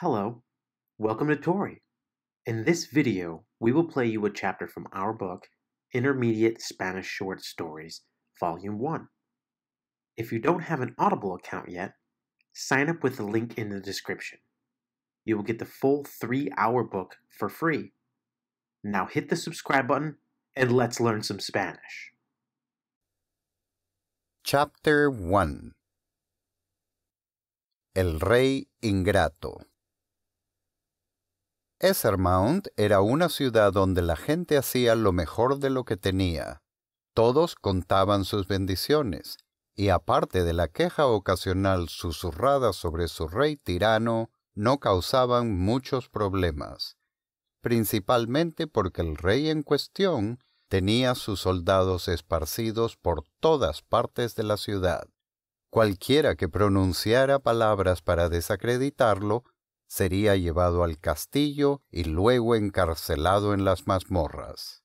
Hello, welcome to Tori. In this video, we will play you a chapter from our book, Intermediate Spanish Short Stories, Volume 1. If you don't have an Audible account yet, sign up with the link in the description. You will get the full three hour book for free. Now hit the subscribe button and let's learn some Spanish. Chapter 1 El Rey Ingrato Essermount era una ciudad donde la gente hacía lo mejor de lo que tenía. Todos contaban sus bendiciones, y aparte de la queja ocasional susurrada sobre su rey tirano, no causaban muchos problemas, principalmente porque el rey en cuestión tenía sus soldados esparcidos por todas partes de la ciudad. Cualquiera que pronunciara palabras para desacreditarlo sería llevado al castillo y luego encarcelado en las mazmorras.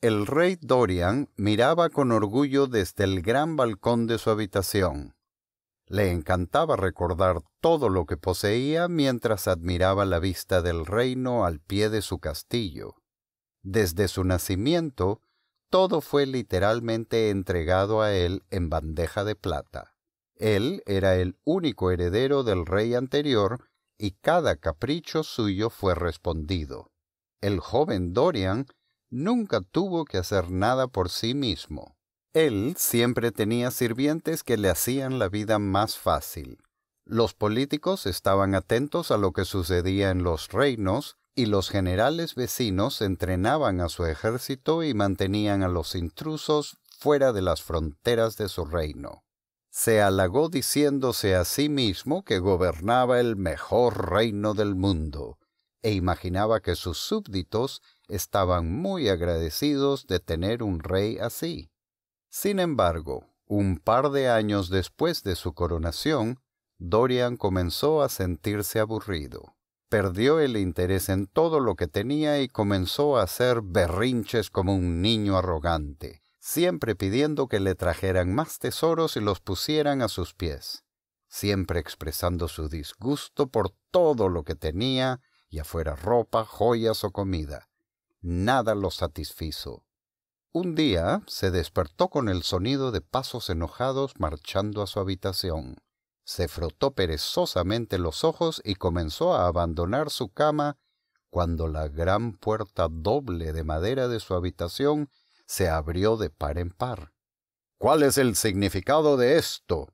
El rey Dorian miraba con orgullo desde el gran balcón de su habitación. Le encantaba recordar todo lo que poseía mientras admiraba la vista del reino al pie de su castillo. Desde su nacimiento, todo fue literalmente entregado a él en bandeja de plata. Él era el único heredero del rey anterior y cada capricho suyo fue respondido. El joven Dorian nunca tuvo que hacer nada por sí mismo. Él siempre tenía sirvientes que le hacían la vida más fácil. Los políticos estaban atentos a lo que sucedía en los reinos y los generales vecinos entrenaban a su ejército y mantenían a los intrusos fuera de las fronteras de su reino se halagó diciéndose a sí mismo que gobernaba el mejor reino del mundo, e imaginaba que sus súbditos estaban muy agradecidos de tener un rey así. Sin embargo, un par de años después de su coronación, Dorian comenzó a sentirse aburrido. Perdió el interés en todo lo que tenía y comenzó a hacer berrinches como un niño arrogante siempre pidiendo que le trajeran más tesoros y los pusieran a sus pies, siempre expresando su disgusto por todo lo que tenía, ya fuera ropa, joyas o comida. Nada lo satisfizo. Un día se despertó con el sonido de pasos enojados marchando a su habitación. Se frotó perezosamente los ojos y comenzó a abandonar su cama cuando la gran puerta doble de madera de su habitación se abrió de par en par. ¿Cuál es el significado de esto?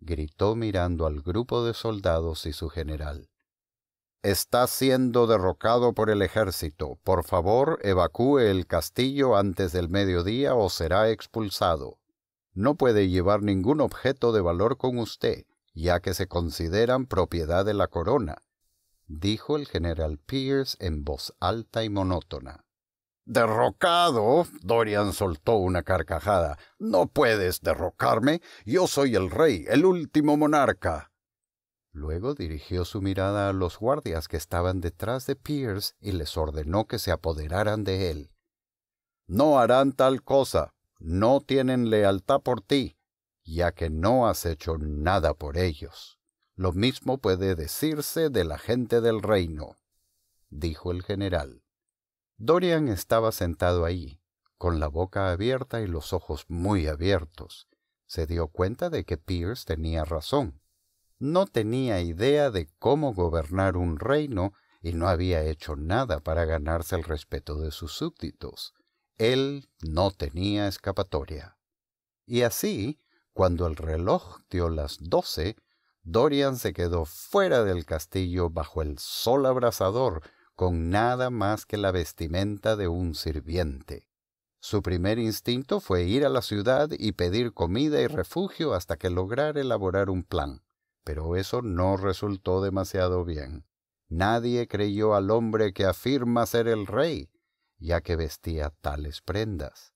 gritó mirando al grupo de soldados y su general. Está siendo derrocado por el ejército. Por favor, evacúe el castillo antes del mediodía o será expulsado. No puede llevar ningún objeto de valor con usted, ya que se consideran propiedad de la corona, dijo el general Pierce en voz alta y monótona. Derrocado. Dorian soltó una carcajada. No puedes derrocarme. Yo soy el rey, el último monarca. Luego dirigió su mirada a los guardias que estaban detrás de Pierce y les ordenó que se apoderaran de él. No harán tal cosa. No tienen lealtad por ti, ya que no has hecho nada por ellos. Lo mismo puede decirse de la gente del reino, dijo el general. Dorian estaba sentado ahí, con la boca abierta y los ojos muy abiertos. Se dio cuenta de que Pierce tenía razón. No tenía idea de cómo gobernar un reino y no había hecho nada para ganarse el respeto de sus súbditos. Él no tenía escapatoria. Y así, cuando el reloj dio las doce, Dorian se quedó fuera del castillo bajo el sol abrasador con nada más que la vestimenta de un sirviente. Su primer instinto fue ir a la ciudad y pedir comida y refugio hasta que lograra elaborar un plan, pero eso no resultó demasiado bien. Nadie creyó al hombre que afirma ser el rey, ya que vestía tales prendas.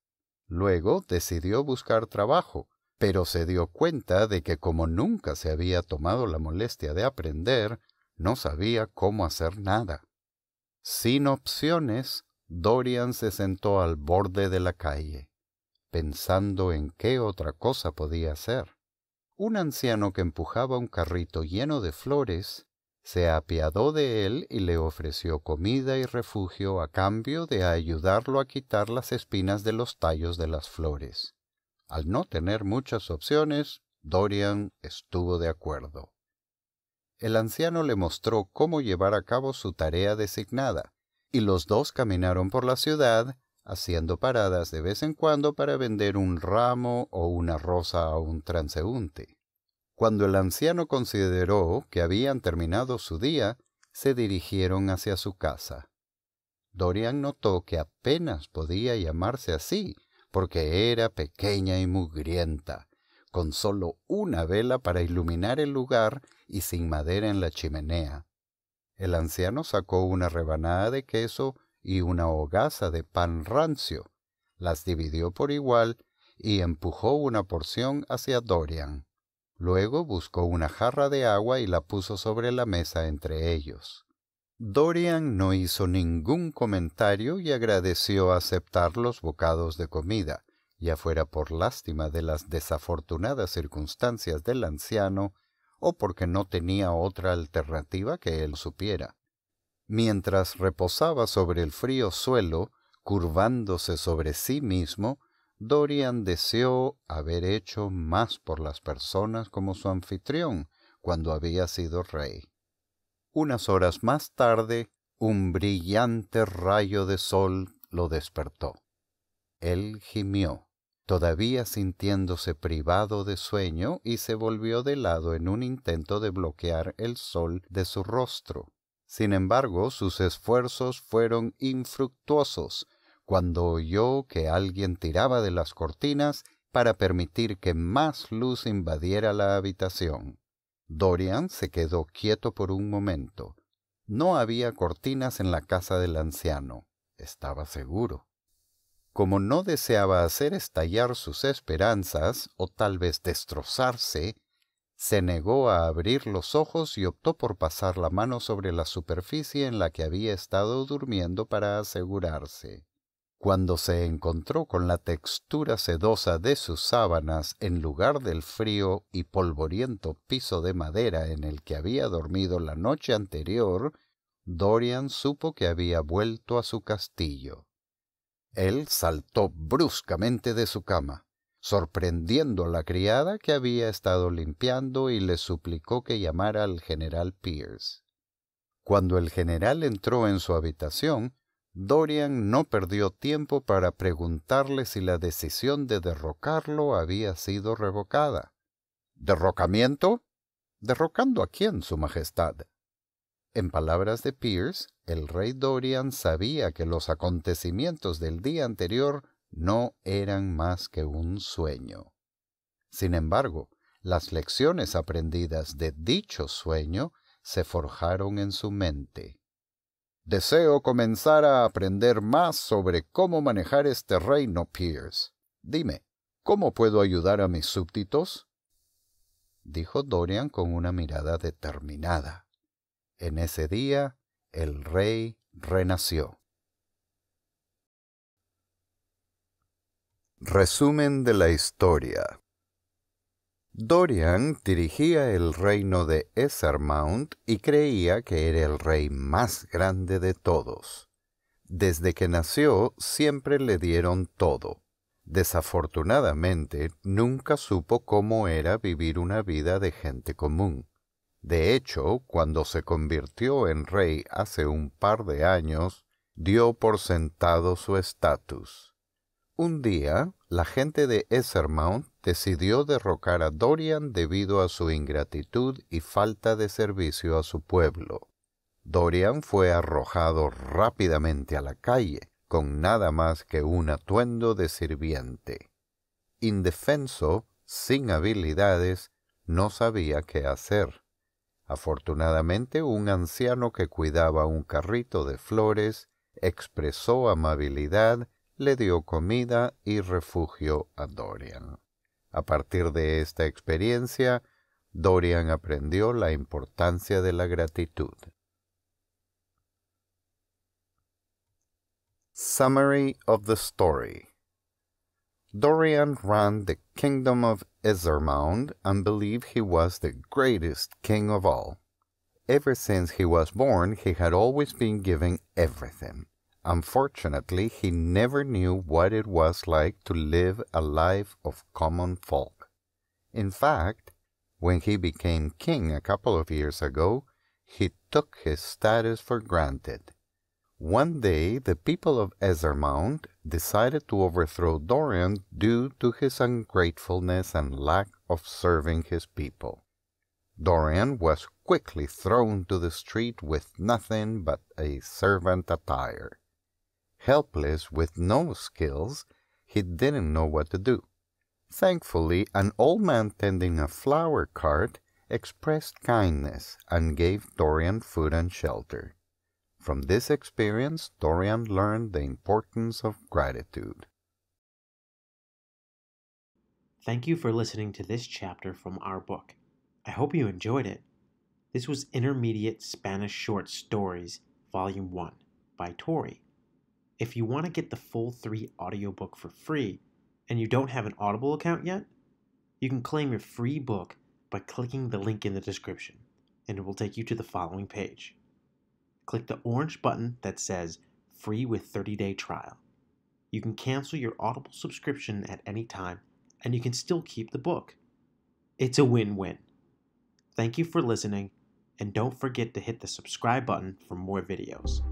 Luego decidió buscar trabajo, pero se dio cuenta de que como nunca se había tomado la molestia de aprender, no sabía cómo hacer nada. Sin opciones, Dorian se sentó al borde de la calle, pensando en qué otra cosa podía hacer. Un anciano que empujaba un carrito lleno de flores se apiadó de él y le ofreció comida y refugio a cambio de ayudarlo a quitar las espinas de los tallos de las flores. Al no tener muchas opciones, Dorian estuvo de acuerdo el anciano le mostró cómo llevar a cabo su tarea designada, y los dos caminaron por la ciudad, haciendo paradas de vez en cuando para vender un ramo o una rosa a un transeúnte. Cuando el anciano consideró que habían terminado su día, se dirigieron hacia su casa. Dorian notó que apenas podía llamarse así, porque era pequeña y mugrienta, con solo una vela para iluminar el lugar y sin madera en la chimenea. El anciano sacó una rebanada de queso y una hogaza de pan rancio, las dividió por igual y empujó una porción hacia Dorian. Luego buscó una jarra de agua y la puso sobre la mesa entre ellos. Dorian no hizo ningún comentario y agradeció aceptar los bocados de comida ya fuera por lástima de las desafortunadas circunstancias del anciano o porque no tenía otra alternativa que él supiera. Mientras reposaba sobre el frío suelo, curvándose sobre sí mismo, Dorian deseó haber hecho más por las personas como su anfitrión cuando había sido rey. Unas horas más tarde, un brillante rayo de sol lo despertó. Él gimió todavía sintiéndose privado de sueño, y se volvió de lado en un intento de bloquear el sol de su rostro. Sin embargo, sus esfuerzos fueron infructuosos cuando oyó que alguien tiraba de las cortinas para permitir que más luz invadiera la habitación. Dorian se quedó quieto por un momento. No había cortinas en la casa del anciano, estaba seguro como no deseaba hacer estallar sus esperanzas o tal vez destrozarse, se negó a abrir los ojos y optó por pasar la mano sobre la superficie en la que había estado durmiendo para asegurarse. Cuando se encontró con la textura sedosa de sus sábanas en lugar del frío y polvoriento piso de madera en el que había dormido la noche anterior, Dorian supo que había vuelto a su castillo. Él saltó bruscamente de su cama, sorprendiendo a la criada que había estado limpiando y le suplicó que llamara al general Pierce. Cuando el general entró en su habitación, Dorian no perdió tiempo para preguntarle si la decisión de derrocarlo había sido revocada. ¿Derrocamiento? ¿Derrocando a quién, Su Majestad? En palabras de Pierce, el rey Dorian sabía que los acontecimientos del día anterior no eran más que un sueño. Sin embargo, las lecciones aprendidas de dicho sueño se forjaron en su mente. Deseo comenzar a aprender más sobre cómo manejar este reino, Pierce. Dime, ¿cómo puedo ayudar a mis súbditos? dijo Dorian con una mirada determinada. En ese día el rey renació. Resumen de la historia. Dorian dirigía el reino de Esarmount y creía que era el rey más grande de todos. Desde que nació siempre le dieron todo. Desafortunadamente nunca supo cómo era vivir una vida de gente común. De hecho, cuando se convirtió en rey hace un par de años, dio por sentado su estatus. Un día, la gente de Essermount decidió derrocar a Dorian debido a su ingratitud y falta de servicio a su pueblo. Dorian fue arrojado rápidamente a la calle, con nada más que un atuendo de sirviente. Indefenso, sin habilidades, no sabía qué hacer. Afortunadamente, un anciano que cuidaba un carrito de flores expresó amabilidad, le dio comida y refugio a Dorian. A partir de esta experiencia, Dorian aprendió la importancia de la gratitud. Summary of the Story Dorian ran the kingdom of Ezermond and believed he was the greatest king of all. Ever since he was born, he had always been given everything. Unfortunately, he never knew what it was like to live a life of common folk. In fact, when he became king a couple of years ago, he took his status for granted. One day, the people of Ezermount decided to overthrow Dorian due to his ungratefulness and lack of serving his people. Dorian was quickly thrown to the street with nothing but a servant attire. Helpless with no skills, he didn't know what to do. Thankfully, an old man tending a flower cart expressed kindness and gave Dorian food and shelter. From this experience, Dorian learned the importance of gratitude. Thank you for listening to this chapter from our book. I hope you enjoyed it. This was Intermediate Spanish Short Stories, Volume 1 by Tori. If you want to get the full three audiobook for free and you don't have an Audible account yet, you can claim your free book by clicking the link in the description, and it will take you to the following page click the orange button that says Free with 30 Day Trial. You can cancel your Audible subscription at any time, and you can still keep the book. It's a win win. Thank you for listening, and don't forget to hit the subscribe button for more videos.